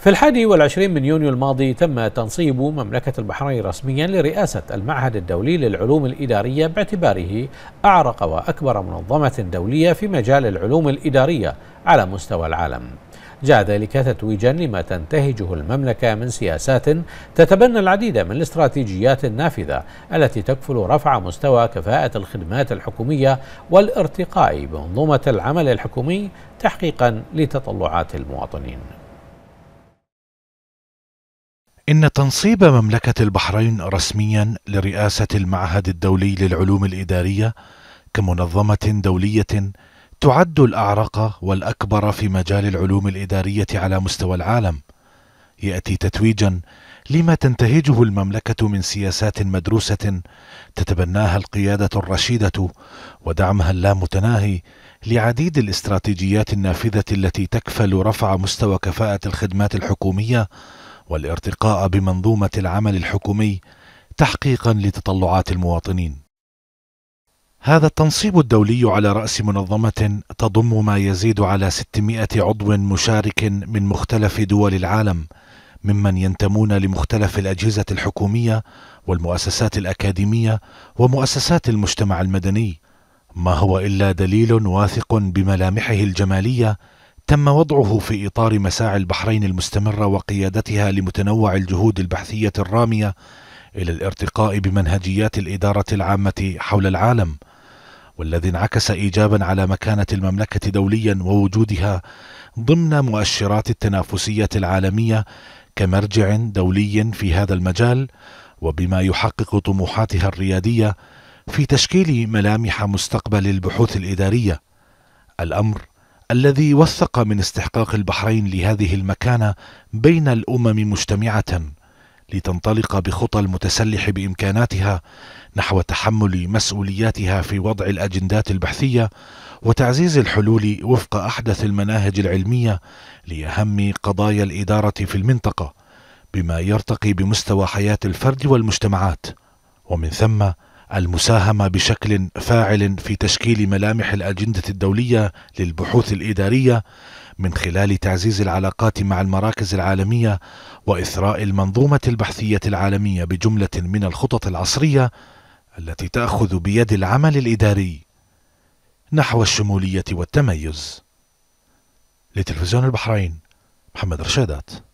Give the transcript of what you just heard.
في الحادي والعشرين من يونيو الماضي تم تنصيب مملكة البحرين رسميا لرئاسة المعهد الدولي للعلوم الإدارية باعتباره أعرق وأكبر منظمة دولية في مجال العلوم الإدارية على مستوى العالم جاء ذلك تتويجا لما تنتهجه المملكة من سياسات تتبنى العديد من الاستراتيجيات النافذة التي تكفل رفع مستوى كفاءة الخدمات الحكومية والارتقاء بمنظومة العمل الحكومي تحقيقا لتطلعات المواطنين إن تنصيب مملكة البحرين رسميا لرئاسة المعهد الدولي للعلوم الإدارية كمنظمة دولية تعد الأعرق والأكبر في مجال العلوم الإدارية على مستوى العالم يأتي تتويجا لما تنتهجه المملكة من سياسات مدروسة تتبناها القيادة الرشيدة ودعمها اللامتناهي لعديد الاستراتيجيات النافذة التي تكفل رفع مستوى كفاءة الخدمات الحكومية والارتقاء بمنظومة العمل الحكومي تحقيقا لتطلعات المواطنين. هذا التنصيب الدولي على رأس منظمة تضم ما يزيد على 600 عضو مشارك من مختلف دول العالم ممن ينتمون لمختلف الأجهزة الحكومية والمؤسسات الأكاديمية ومؤسسات المجتمع المدني ما هو إلا دليل واثق بملامحه الجمالية تم وضعه في إطار مساعي البحرين المستمرة وقيادتها لمتنوع الجهود البحثية الرامية إلى الارتقاء بمنهجيات الإدارة العامة حول العالم والذي انعكس إيجابا على مكانة المملكة دوليا ووجودها ضمن مؤشرات التنافسية العالمية كمرجع دولي في هذا المجال وبما يحقق طموحاتها الريادية في تشكيل ملامح مستقبل البحوث الإدارية الأمر الذي وثق من استحقاق البحرين لهذه المكانة بين الأمم مجتمعة لتنطلق بخطى المتسلح بإمكاناتها نحو تحمل مسؤولياتها في وضع الأجندات البحثية وتعزيز الحلول وفق أحدث المناهج العلمية لأهم قضايا الإدارة في المنطقة بما يرتقي بمستوى حياة الفرد والمجتمعات ومن ثم المساهمه بشكل فاعل في تشكيل ملامح الاجنده الدوليه للبحوث الاداريه من خلال تعزيز العلاقات مع المراكز العالميه واثراء المنظومه البحثيه العالميه بجمله من الخطط العصريه التي تاخذ بيد العمل الاداري نحو الشموليه والتميز لتلفزيون البحرين محمد رشادات